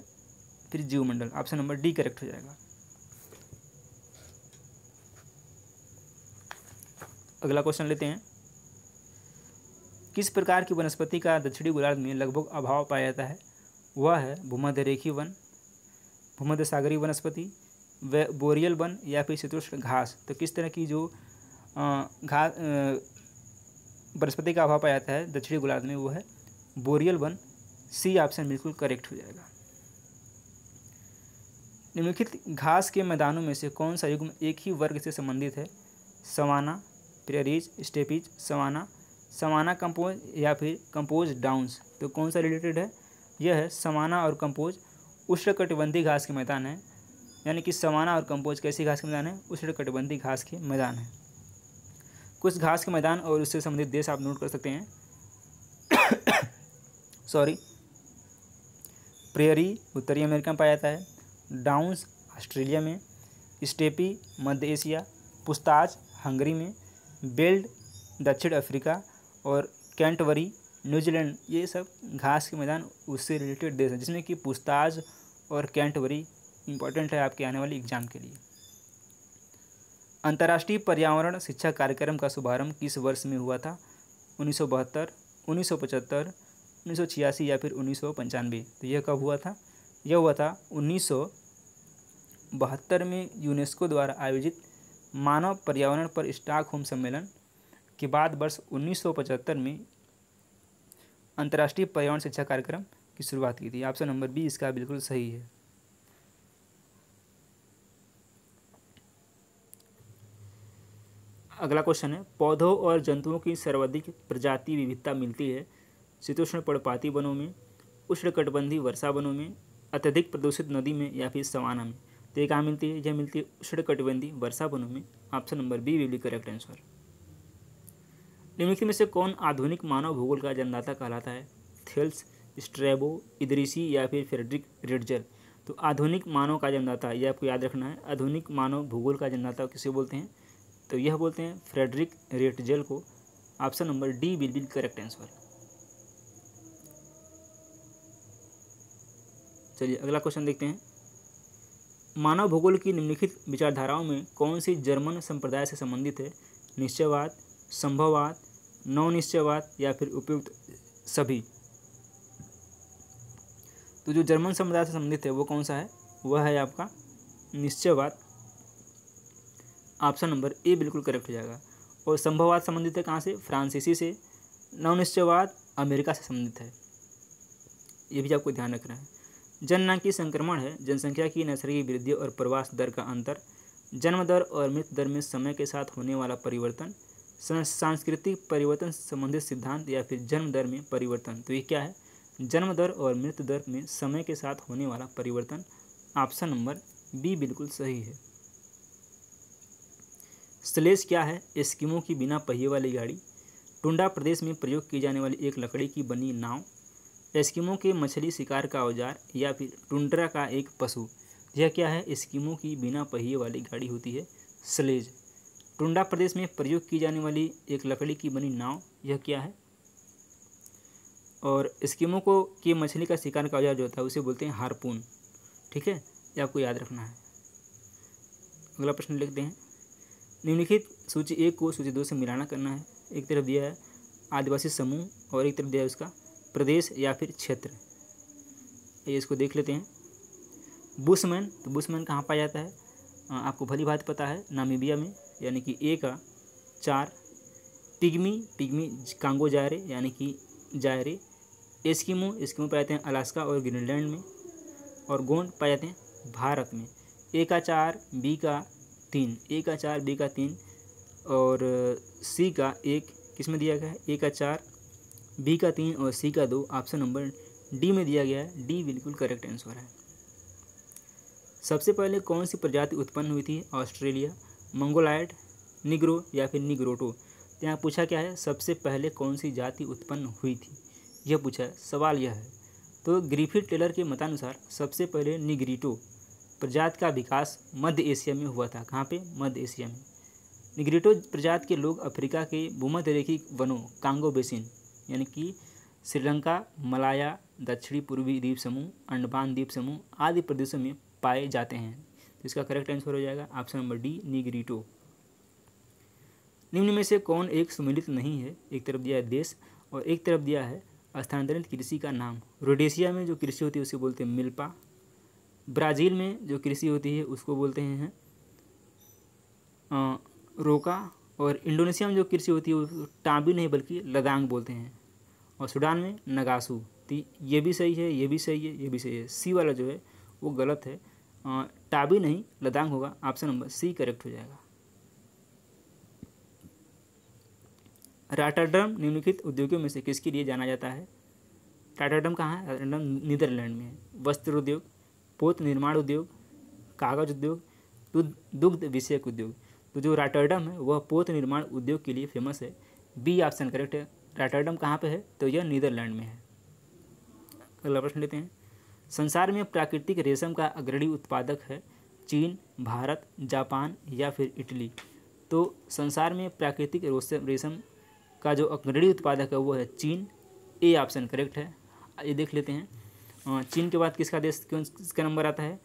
फिर जीव मंडल ऑप्शन नंबर डी करेक्ट हो जाएगा अगला क्वेश्चन लेते हैं किस प्रकार की वनस्पति का दक्षिणी गोलार्ध में लगभग अभाव पाया जाता है वह है भूमध्य रेखी वन भूमध्य सागरी वनस्पति व बोरियल वन या फिर शीतोष्ण घास तो किस तरह की जो घास वनस्पति का अभाव पाया जाता है दक्षिणी गोलार्ध में वो है बोरियल वन सी ऑप्शन बिल्कुल करेक्ट हो जाएगा निम्नलिखित घास के मैदानों में से कौन सा युग्म एक ही वर्ग से संबंधित है सवाना प्रेरीज स्टेपीज सवाना समाना कंपोज या फिर कंपोज डाउन्स तो कौन सा रिलेटेड है यह है समाना और कंपोज उष्णकटिबंधी घास के मैदान है यानी कि सवाना और कंपोज कैसी घास के मैदान है उष्णकटिबंधी घास के मैदान है कुछ घास के मैदान और उससे संबंधित देश आप नोट कर सकते हैं सॉरी प्रेयरी उत्तरी अमेरिका में पाया जाता है डाउंस ऑस्ट्रेलिया में स्टेपी मध्य एशिया पुस्ताज हंगरी में बेल्ड दक्षिण अफ्रीका और कैंटवरी न्यूजीलैंड ये सब घास के मैदान उससे रिलेटेड देश हैं जिसमें कि पुस्ताज और कैंटवरी इंपॉर्टेंट है आपके आने वाले एग्जाम के लिए अंतर्राष्ट्रीय पर्यावरण शिक्षा कार्यक्रम का शुभारंभ किस वर्ष में हुआ था उन्नीस सौ बहत्तर उन्नीस सौ पचहत्तर उन्नीस सौ छियासी या फिर उन्नीस सौ पंचानवे तो यह कब हुआ था यह हुआ था उन्नीस सौ बहत्तर में यूनेस्को द्वारा आयोजित मानव पर्यावरण पर स्टॉकहोम सम्मेलन के बाद वर्ष 1975 में अंतर्राष्ट्रीय पर्यावरण शिक्षा कार्यक्रम की शुरुआत की थी ऑप्शन नंबर बी इसका बिल्कुल सही है अगला क्वेश्चन है पौधों और जंतुओं की सर्वाधिक प्रजाति विविधता मिलती है शीतोष्ण पर्णपाती वनों में उष्णकटिबंधीय वर्षा वनों में अत्यधिक प्रदूषित नदी में या फिर सवाना में तो ये कहाँ मिलती है यह मिलती है उष्णकटिबंधीय वर्षा वनों में option number B will be correct answer निम्नलिखित में से कौन आधुनिक मानव भूगोल का जन्मदाता कहलाता है थेल्स स्ट्रेबो इदरीसी या फिर फ्रेडरिक रेडजर तो आधुनिक मानव का जन्मदाता ये आपको याद रखना है आधुनिक मानव भूगोल का जन्मदाता किसे बोलते हैं तो यह बोलते हैं फ्रेडरिक रेटजल को option number D will be correct answer चलिए अगला क्वेश्चन देखते हैं मानव भूगोल की निम्नलिखित विचारधाराओं में कौन सी जर्मन संप्रदाय से संबंधित है निश्चयवाद संभववाद नवनिश्चयवाद या फिर उपयुक्त सभी तो जो जर्मन समुदाय से संबंधित है वो कौन सा है वह है आपका निश्चयवाद ऑप्शन नंबर ए बिल्कुल करेक्ट हो जाएगा और संभववाद संबंधित है कहाँ से फ्रांसीसी से नवनिश्चयवाद अमेरिका से संबंधित है ये भी आपको ध्यान रखना है की संक्रमण है जनसंख्या की नैसर्गिक वृद्धि और प्रवास दर का अंतर जन्म दर और मृत्यु दर में समय के साथ होने वाला परिवर्तन सांस्कृतिक परिवर्तन संबंधित सिद्धांत या फिर जन्म दर में परिवर्तन तो ये क्या है जन्म दर और मृत्यु दर में समय के साथ होने वाला परिवर्तन ऑप्शन नंबर बी बिल्कुल सही है स्लेज क्या है स्कीमों की बिना पहिए वाली गाड़ी टुंडा प्रदेश में प्रयोग की जाने वाली एक लकड़ी की बनी नाव स्कीमों के मछली शिकार का औजार या फिर टुंड्रा का एक पशु यह क्या है स्कीमों की बिना पहिए वाली गाड़ी होती है स्लेज टुंडा प्रदेश में प्रयोग की जाने वाली एक लकड़ी की बनी नाव यह क्या है और स्कीमों को कि मछली का शिकार का औजार जो होता है उसे बोलते हैं हारपून ठीक है यह आपको याद रखना है अगला प्रश्न लिखते हैं निम्नलिखित सूची एक को सूची दो से मिलाना करना है एक तरफ दिया है आदिवासी समूह और एक तरफ दिया है उसका प्रदेश या फिर क्षेत्र ये इसको देख लेते हैं बुशमैन तो बुशमैन कहाँ पाया जाता है आपको भली बात पता है नामीबिया में यानी कि ए का चार टिगमी टिगमी कांगो जायरे यानी कि जायरे एस्किमो एस्किमो पाए जाते हैं अलास्का और ग्रीनलैंड में और गोंड पाए जाते हैं भारत में ए का चार बी का तीन ए का चार बी का तीन और सी का एक किस में दिया गया है ए का चार बी का तीन और सी का दो ऑप्शन नंबर डी में दिया गया है डी बिल्कुल करेक्ट आंसर है सबसे पहले कौन सी प्रजाति उत्पन्न हुई थी ऑस्ट्रेलिया मंगोलाइड निग्रो या फिर निग्रोटो तो यहाँ पूछा क्या है सबसे पहले कौन सी जाति उत्पन्न हुई थी यह पूछा है सवाल यह है तो ग्रीफी टेलर के मतानुसार सबसे पहले निग्रीटो प्रजात का विकास मध्य एशिया में हुआ था कहाँ पे मध्य एशिया में निग्रीटो प्रजात के लोग अफ्रीका के भूमध्य रेखी वनों कांगो बेसिन यानी कि श्रीलंका मलाया दक्षिणी पूर्वी द्वीप समूह अंडमान द्वीप समूह आदि प्रदेशों में पाए जाते हैं तो इसका करेक्ट आंसर हो जाएगा ऑप्शन नंबर डी निगरीटो निम्न में से कौन एक सम्मिलित नहीं है एक तरफ दिया है देश और एक तरफ दिया है स्थानांतरित कृषि का नाम रोडेशिया में जो कृषि होती है उसे बोलते हैं मिल्पा ब्राज़ील में जो कृषि होती है उसको बोलते हैं रोका और इंडोनेशिया में जो कृषि होती है वो टाबी नहीं बल्कि लदांग बोलते हैं और सूडान में नगासू तो ये भी सही है ये भी सही है ये भी सही है सी वाला जो है वो गलत है ताबी नहीं लदांग होगा ऑप्शन नंबर सी करेक्ट हो जाएगा राटाड्रम निम्नलिखित उद्योगों में से किसके लिए जाना जाता है राटाड्रम कहाँ है राटाड्रम नीदरलैंड में है वस्त्र उद्योग पोत निर्माण उद्योग कागज उद्योग दुग्ध विषयक उद्योग तो जो राटरडम है वह पोत निर्माण उद्योग के लिए फेमस है बी ऑप्शन करेक्ट है राटरडम कहाँ पे है तो यह नीदरलैंड में है अगला प्रश्न लेते हैं संसार में प्राकृतिक रेशम का अग्रणी उत्पादक है चीन भारत जापान या फिर इटली तो संसार में प्राकृतिक रेशम का जो अग्रणी उत्पादक है वो है चीन ए ऑप्शन करेक्ट है ये देख लेते हैं चीन के बाद किसका देश किसका नंबर आता है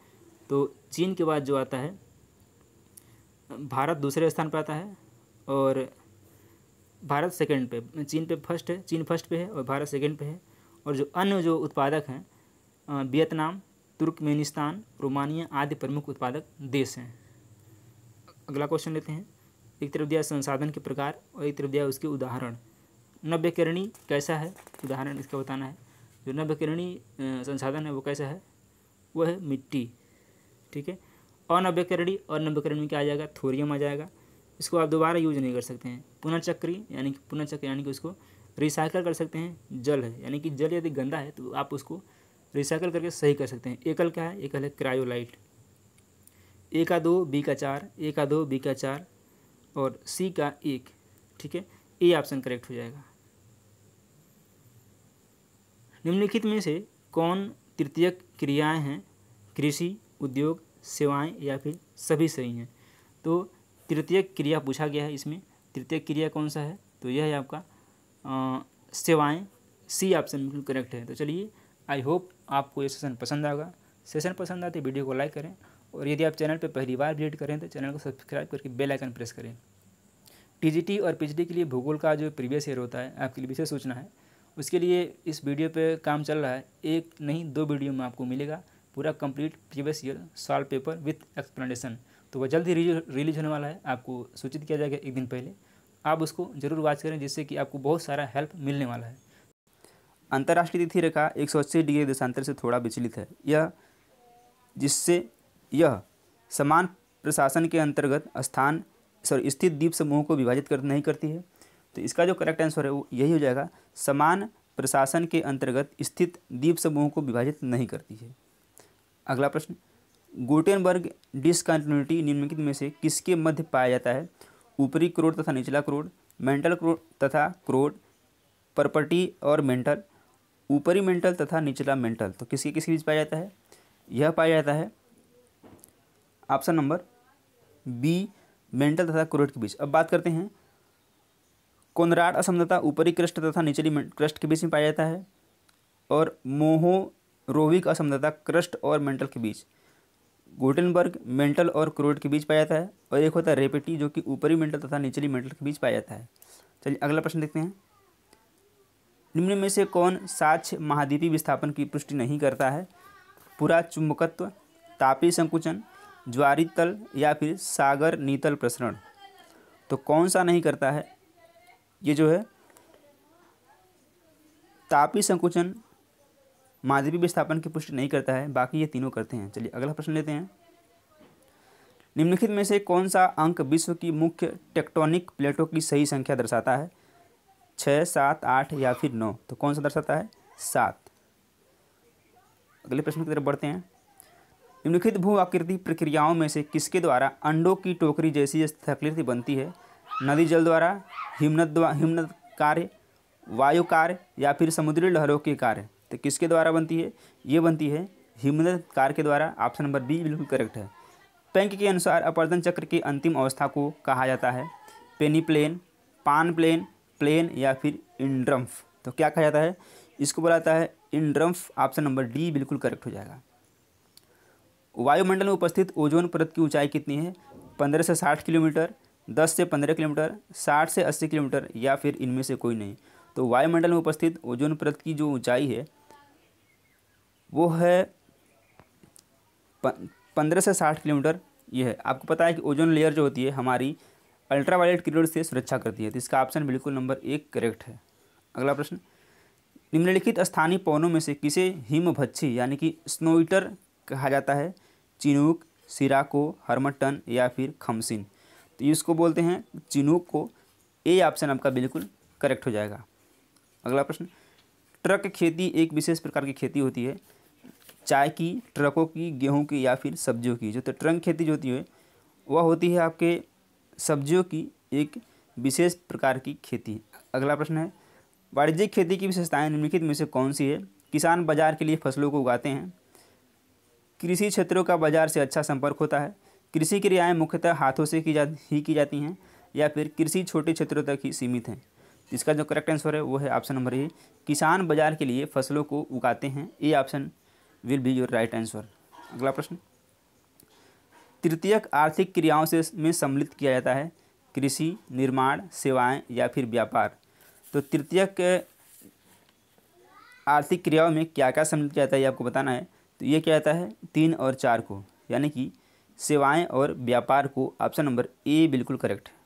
तो चीन के बाद जो आता है भारत दूसरे स्थान पर आता है और भारत सेकंड पे चीन पे फर्स्ट है चीन फर्स्ट पे है और भारत सेकंड पे है और जो अन्य जो उत्पादक हैं वियतनाम तुर्कमेनिस्तान रोमानिया आदि प्रमुख उत्पादक देश हैं अगला क्वेश्चन लेते हैं एक तरफ दिया संसाधन के प्रकार और एक तरफ दिया उसके उदाहरण नव्यकरणी कैसा है उदाहरण इसका बताना है जो नव्यकरणी संसाधन है वो कैसा है वो है मिट्टी ठीक है अनव्यकरणी और नव्यकरण में क्या आ जाएगा थोरियम आ जाएगा इसको आप दोबारा यूज नहीं कर सकते हैं पुनर्चक्री यानी कि पुनर्चक्र यानी कि उसको रिसाइकल कर सकते हैं जल है यानी कि जल यदि गंदा है तो आप उसको रिसाइकल करके सही कर सकते हैं एकल क्या है एकल है क्रायोलाइट ए का दो बी का चार ए का दो बी का चार और सी का एक ठीक है ए ऑप्शन करेक्ट हो जाएगा निम्नलिखित में से कौन तृतीयक क्रियाएं हैं कृषि उद्योग सेवाएं या फिर सभी सही हैं तो तृतीय क्रिया पूछा गया है इसमें तृतीय क्रिया कौन सा है तो यह है आपका सेवाएं सी ऑप्शन बिल्कुल करेक्ट है तो चलिए आई होप आपको ये सेशन पसंद आएगा सेशन पसंद आते वीडियो को लाइक करें और यदि आप चैनल पर पहली बार विजिट करें तो चैनल को सब्सक्राइब करके बेल आइकन प्रेस करें टी और पी के लिए भूगोल का जो प्रीवियस ईयर होता है आपके लिए विशेष सूचना है उसके लिए इस वीडियो पे काम चल रहा है एक नहीं दो वीडियो में आपको मिलेगा पूरा complete previous year solve paper with explanation तो वह जल्द ही रिलीज होने वाला है आपको सूचित किया जाएगा एक दिन पहले आप उसको ज़रूर वाच करें जिससे कि आपको बहुत सारा हेल्प मिलने वाला है अंतर्राष्ट्रीय तिथि रेखा एक सौ अस्सी डिग्री देशांतर से थोड़ा विचलित है यह जिससे यह समान प्रशासन के अंतर्गत स्थान सॉरी स्थित द्वीप समूह को विभाजित कर नहीं करती है तो इसका जो करेक्ट आंसर है वो यही हो जाएगा समान प्रशासन के अंतर्गत स्थित द्वीप समूह को विभाजित नहीं करती है अगला प्रश्न गोटेनबर्ग डिसकंटिन्यूटी निम्नलिखित में से किसके मध्य पाया जाता है ऊपरी क्रोड तथा निचला क्रोड मेंटल क्रोड तथा क्रोड प्रॉपर्टी और मेंटल ऊपरी मेंटल तथा निचला मेंटल तो किसके किसके बीच पाया जाता है यह पाया जाता है ऑप्शन नंबर बी मेंटल तथा क्रोट के बीच अब बात करते हैं कोनराड असमता ऊपरी क्रस्ट तथा निचली क्रस्ट के बीच में पाया जाता है और मोहो रोविक असमता क्रस्ट और मेंटल के बीच गोटेनबर्ग मेंटल और क्रोड के बीच पाया जाता है और एक होता है रेपिटी जो कि ऊपरी मेंटल तथा निचली मेंटल के बीच पाया जाता है चलिए अगला प्रश्न देखते हैं निम्न में से कौन साक्ष महाद्वीपी विस्थापन की पुष्टि नहीं करता है पूरा चुंबकत्व तापी संकुचन ज्वारी तल या फिर सागर नीतल प्रसरण तो कौन सा नहीं करता है ये जो है तापी संकुचन महाद्वीपी विस्थापन की पुष्टि नहीं करता है बाकी ये तीनों करते हैं चलिए अगला प्रश्न लेते हैं निम्नलिखित में से कौन सा अंक विश्व की मुख्य टेक्टोनिक प्लेटों की सही संख्या दर्शाता है छः सात आठ या फिर नौ तो कौन सा दर्शाता है सात अगले प्रश्न की तरफ बढ़ते हैं निम्नलिखित भू आकृति प्रक्रियाओं में से किसके द्वारा अंडों की टोकरी जैसी स्थलाकृति बनती है नदी जल द्वारा हिमनद द्वा हिमनद कार्य वायु कार्य या फिर समुद्री लहरों के कार्य तो किसके द्वारा बनती है ये बनती है हिमनद कार्य के द्वारा ऑप्शन नंबर बी बिल्कुल करेक्ट है पैंक के अनुसार अपर्दन चक्र की अंतिम अवस्था को कहा जाता है peneplain panplain plain या फिर इंड्रम्फ तो क्या कहा जाता है इसको बोला जाता है इंड्रम्फ ऑप्शन नंबर डी बिल्कुल करेक्ट हो जाएगा वायुमंडल में उपस्थित ओजोन परत की ऊंचाई कितनी है पंद्रह से साठ किलोमीटर दस से पंद्रह किलोमीटर साठ से अस्सी किलोमीटर या फिर इनमें से कोई नहीं तो वायुमंडल में उपस्थित ओजोन परत की जो ऊंचाई है वो है पंद्रह से साठ किलोमीटर ये है आपको पता है कि ओजोन लेयर जो होती है हमारी अल्ट्रावायलेट किरण से सुरक्षा करती है तो इसका ऑप्शन बिल्कुल नंबर एक करेक्ट है अगला प्रश्न निम्नलिखित स्थानीय पवनों में से किसे हिमभच्छी यानी कि स्नोइटर कहा जाता है चिनूक सिराको हरमटन या फिर खमसिन तो इसको बोलते हैं चिनूक को ए ऑप्शन आपका बिल्कुल करेक्ट हो जाएगा अगला प्रश्न ट्रक खेती एक विशेष प्रकार की खेती होती है चाय की ट्रकों की गेहूं की या फिर सब्जियों की जो तो ट्रंक खेती जो होती है वह होती है आपके सब्जियों की एक विशेष प्रकार की खेती है अगला प्रश्न है वाणिज्यिक खेती की विशेषताएं निम्नलिखित में से कौन सी है किसान बाजार के लिए फसलों को उगाते हैं कृषि क्षेत्रों का बाजार से अच्छा संपर्क होता है कृषि क्रियाएँ मुख्यतः हाथों से की जा ही की जाती हैं या फिर कृषि छोटे क्षेत्रों तक ही सीमित हैं इसका जो करेक्ट आंसर है वो है ऑप्शन नंबर ए किसान बाजार के लिए फसलों को उगाते हैं A option will be your right answer अगला प्रश्न तृतीयक आर्थिक क्रियाओं से में सम्मिलित किया जाता है कृषि निर्माण सेवाएं या फिर व्यापार तो तृतीयक आर्थिक क्रियाओं में क्या क्या सम्मिलित किया जाता है ये आपको बताना है तो ये क्या जाता है तीन और चार को यानी कि सेवाएं और व्यापार को ऑप्शन नंबर ए बिल्कुल करेक्ट है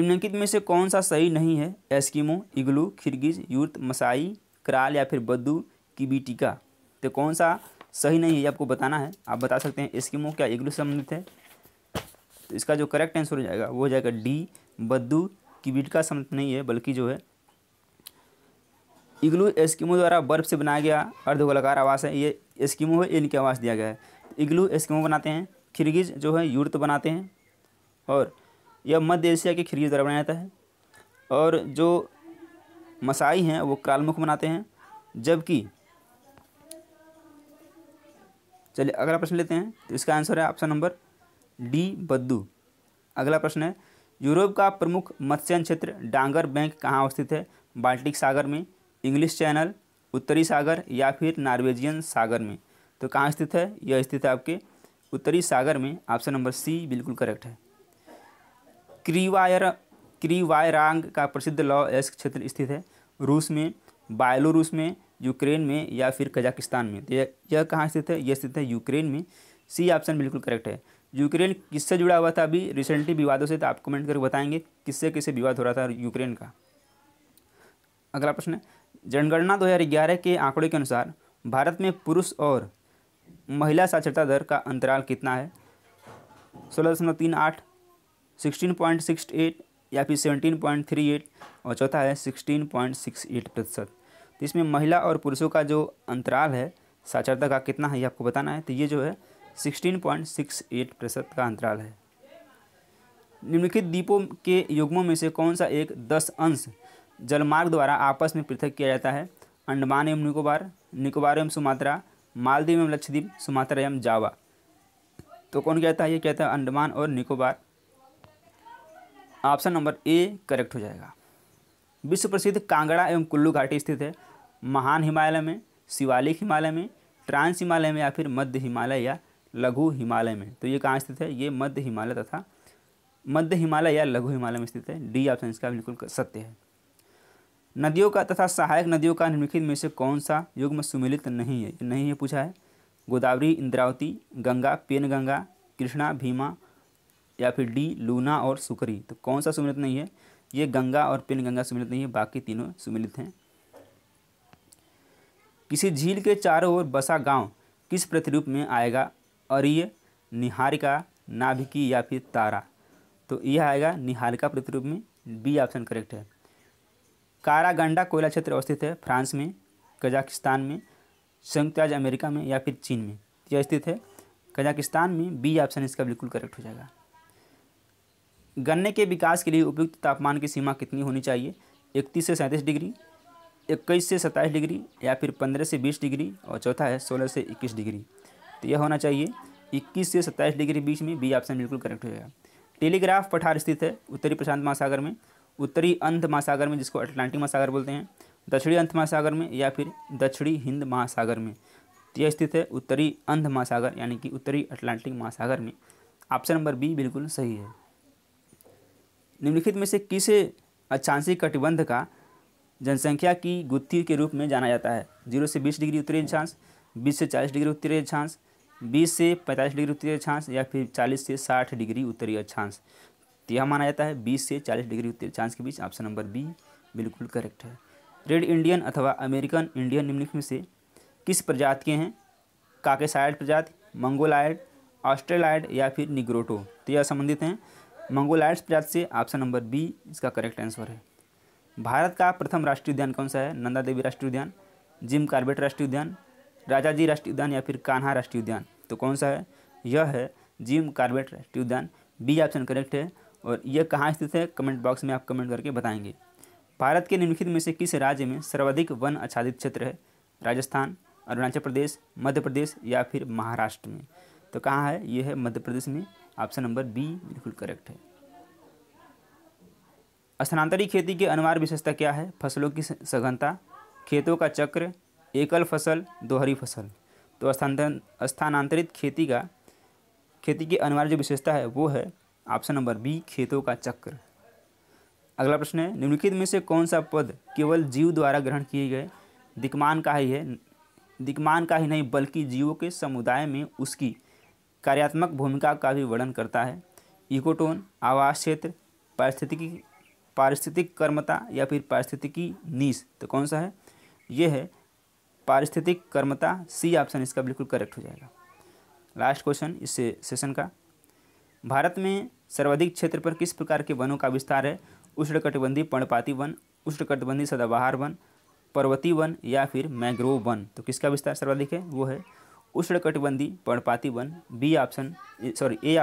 निम्नलिखित में से कौन सा सही नहीं है Eskimo igloo Kirghiz yurt Masai kraal या फिर बद्दू की टीका तो कौन सा सही नहीं है ये आपको बताना है आप बता सकते हैं मुँह क्या इग्लू संबंधित है तो इसका जो करेक्ट आंसर हो जाएगा वो हो जाएगा डी बद्दू किबिट का संबंध नहीं है बल्कि जो है इग्लू एस्किमो द्वारा बर्फ से बनाया गया अर्धगोलाकार आवास है ये एस्किमो है इनके आवास दिया गया है इग्लू एस्किमो बनाते हैं खिरगिज जो है यूर्त बनाते हैं और यह मध्य एशिया के खिरगिज द्वारा बनाया जाता है और जो मसाई हैं वो क्रालमुख बनाते हैं जबकि चलिए अगला प्रश्न लेते हैं तो इसका आंसर है ऑप्शन नंबर डी बद्दू अगला प्रश्न है यूरोप का प्रमुख मत्स्यन क्षेत्र डांगर बैंक कहाँ अवस्थित है बाल्टिक सागर में इंग्लिश चैनल उत्तरी सागर या फिर नॉर्वेजियन सागर में तो कहाँ स्थित है यह स्थित है आपके उत्तरी सागर में ऑप्शन नंबर सी बिल्कुल करेक्ट है क्रीवायर क्रीवायरांग का प्रसिद्ध लॉ एस क्षेत्र स्थित है रूस में बायलो रूस में यूक्रेन में या फिर कजाकिस्तान में तो यह कहाँ स्थित है यह स्थित है यूक्रेन में सी ऑप्शन बिल्कुल करेक्ट है यूक्रेन किससे जुड़ा हुआ था अभी रिसेंटली विवादों से तो आप कमेंट करके बताएंगे किससे किससे विवाद हो रहा था यूक्रेन का अगला प्रश्न है जनगणना 2011 के आंकड़े के अनुसार भारत में पुरुष और महिला साक्षरता दर का अंतराल कितना है सोलह दशमलव तीन आठ सिक्सटीन पॉइंट सिक्स एट या फिर सेवनटीन पॉइंट थ्री एट और चौथा है सिक्सटीन पॉइंट सिक्स एट प्रतिशत तो इसमें महिला और पुरुषों का जो अंतराल है साक्षरता का कितना है ये आपको बताना है तो ये जो है 16.68 प्रतिशत का अंतराल है निम्नलिखित द्वीपों के युग्मों में से कौन सा एक दस अंश जलमार्ग द्वारा आपस में पृथक किया जाता है अंडमान एवं निकोबार निकोबार एवं सुमात्रा मालदीव एवं लक्षद्वीप सुमात्रा एवं जावा तो कौन कहता है ये कहता है अंडमान और Nicobar option number A correct हो जाएगा विश्व प्रसिद्ध कांगड़ा एवं कुल्लू घाटी स्थित है महान हिमालय में शिवालिक हिमालय में ट्रांस हिमालय में या फिर मध्य हिमालय या लघु हिमालय में तो ये कहाँ स्थित है ये मध्य हिमालय तथा मध्य हिमालय या लघु हिमालय में स्थित है डी ऑप्शन इसका बिल्कुल सत्य है नदियों का तथा सहायक नदियों का निम्नलिखित में से कौन सा युग में सुमिलित नहीं है नहीं है पूछा है गोदावरी इंद्रावती गंगा पेन गंगा कृष्णा भीमा या फिर डी लूना और सुकरी तो कौन सा सुमिलित नहीं है ये गंगा और पेन गंगा सुमिलित नहीं है बाकी तीनों सुमिलित हैं किसी झील के चारों ओर बसा गांव किस प्रतिरूप में आएगा अरिय निहारिका नाभिकी या फिर तारा तो यह आएगा निहारिका प्रतिरूप में बी ऑप्शन करेक्ट है कारागंडा कोयला क्षेत्र अवस्थित है फ्रांस में कजाकिस्तान में संयुक्त राज्य अमेरिका में या फिर चीन में यह स्थित है कजाकिस्तान में बी ऑप्शन इसका बिल्कुल करेक्ट हो जाएगा गन्ने के विकास के लिए उपयुक्त तापमान की सीमा कितनी होनी चाहिए इकतीस से सैंतीस डिग्री इक्कीस से सत्ताईस डिग्री या फिर पंद्रह से बीस डिग्री और चौथा है सोलह से इक्कीस डिग्री तो यह होना चाहिए इक्कीस से सत्ताईस डिग्री बीच में बी ऑप्शन बिल्कुल करेक्ट हो जाएगा टेलीग्राफ पठार स्थित है उत्तरी प्रशांत महासागर में उत्तरी अंत महासागर में जिसको अटलांटिक महासागर बोलते हैं दक्षिणी अंत महासागर में या फिर दक्षिणी हिंद महासागर में तो यह स्थित है उत्तरी अंध महासागर यानी कि उत्तरी अटलांटिक महासागर में ऑप्शन नंबर बी बिल्कुल सही है निम्नलिखित में से किस अक्षांशीय कटिबंध का जनसंख्या की गुत्थी के रूप में जाना जाता है जीरो से बीस डिग्री उत्तरी अक्षांश बीस से चालीस डिग्री उत्तरी अक्षांश बीस से पैंतालीस डिग्री उत्तरी अक्षांश या फिर चालीस से साठ डिग्री उत्तरी अक्षांश तो यह माना जाता है बीस से चालीस डिग्री उत्तरी अक्षांश के बीच ऑप्शन नंबर बी बिल्कुल करेक्ट है रेड इंडियन अथवा अमेरिकन इंडियन निम्नलिखित में से किस प्रजाति के हैं काकेसाइड प्रजाति मंगोलाइड ऑस्ट्रेलाइड या फिर निग्रोटो तो यह संबंधित हैं मंगोलाइट्स प्रजाति से ऑप्शन नंबर बी इसका करेक्ट आंसर है भारत का प्रथम राष्ट्रीय उद्यान कौन सा है नंदा देवी राष्ट्रीय उद्यान जिम कार्बेट राष्ट्रीय उद्यान राजा जी राष्ट्रीय उद्यान या फिर कान्हा राष्ट्रीय उद्यान तो कौन सा है यह है जिम कार्बेट राष्ट्रीय उद्यान बी ऑप्शन करेक्ट है और यह कहाँ स्थित है कमेंट बॉक्स में आप कमेंट करके बताएंगे भारत के निम्नलिखित में से किस राज्य में सर्वाधिक वन आच्छादित क्षेत्र है राजस्थान अरुणाचल प्रदेश मध्य प्रदेश या फिर महाराष्ट्र में तो कहाँ है यह है मध्य प्रदेश में ऑप्शन नंबर बी बिल्कुल करेक्ट है स्थानांतरी खेती की अनिवार्य विशेषता क्या है फसलों की सघनता खेतों का चक्र एकल फसल दोहरी फसल तो स्थानांतरित खेती का खेती की अनिवार्य जो विशेषता है वो है ऑप्शन नंबर बी खेतों का चक्र अगला प्रश्न है निम्नलिखित में से कौन सा पद केवल जीव द्वारा ग्रहण किए गए दिक्मान का ही है दिक्मान का ही नहीं बल्कि जीवों के समुदाय में उसकी कार्यात्मक भूमिका का भी वर्णन करता है इकोटोन आवास क्षेत्र पारिस्थितिकी पारिस्थितिक कर्मता या फिर पारिस्थितिकी नीस तो कौन सा है ये है पारिस्थितिक कर्मता सी ऑप्शन इसका बिल्कुल करेक्ट हो जाएगा लास्ट क्वेश्चन इस सेशन का भारत में सर्वाधिक क्षेत्र पर किस प्रकार के वनों का विस्तार है उष्णकटिबंधीय पर्णपाती वन उष्णकटिबंधीय सदाबहार वन पर्वतीय वन या फिर मैग्रोव वन तो किसका विस्तार सर्वाधिक है वो है उष्णकटिबंधी पर्णपाती वन बी ऑप्शन सॉरी ए